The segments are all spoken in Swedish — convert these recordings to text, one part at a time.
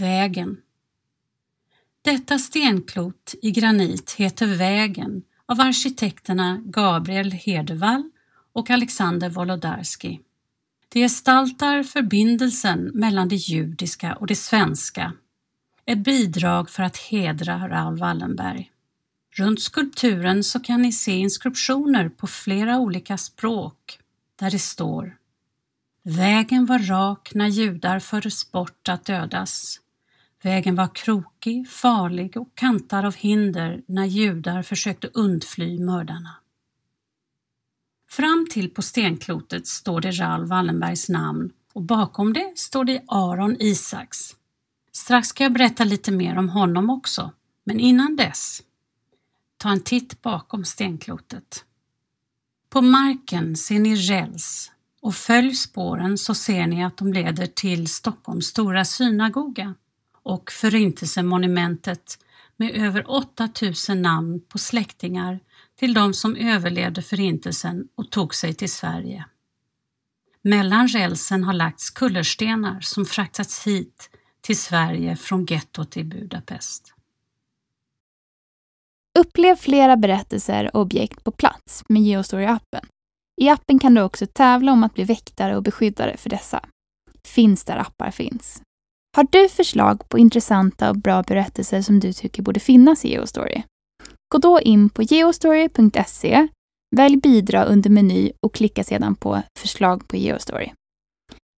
Vägen. Detta stenklot i granit heter Vägen av arkitekterna Gabriel Hedervall och Alexander Wolodarski. Det gestaltar förbindelsen mellan det judiska och det svenska. Ett bidrag för att hedra Raoul Wallenberg. Runt skulpturen så kan ni se inskriptioner på flera olika språk där det står Vägen var rak när judar fördes bort att dödas. Vägen var krokig, farlig och kantad av hinder när judar försökte undfly mördarna. Fram till på stenklotet står det Raoul Wallenbergs namn och bakom det står det Aron Isaks. Strax ska jag berätta lite mer om honom också, men innan dess, ta en titt bakom stenklotet. På marken ser ni räls och följ spåren så ser ni att de leder till Stockholms stora synagoga och Förintelsemonumentet med över 8000 namn på släktingar till de som överlevde Förintelsen och tog sig till Sverige. Mellan rälsen har lagts kullerstenar som fraktats hit till Sverige från gettot i Budapest. Upplev flera berättelser och objekt på plats med Geostory-appen. I appen kan du också tävla om att bli väktare och beskyddare för dessa. Finns där appar finns. Har du förslag på intressanta och bra berättelser som du tycker borde finnas i Geostory? Gå då in på geostory.se, välj bidra under meny och klicka sedan på förslag på Geostory.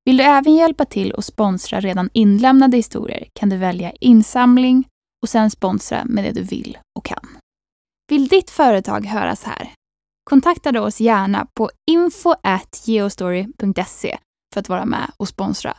Vill du även hjälpa till och sponsra redan inlämnade historier kan du välja insamling och sen sponsra med det du vill och kan. Vill ditt företag höras här? Kontakta då oss gärna på info.geostory.se för att vara med och sponsra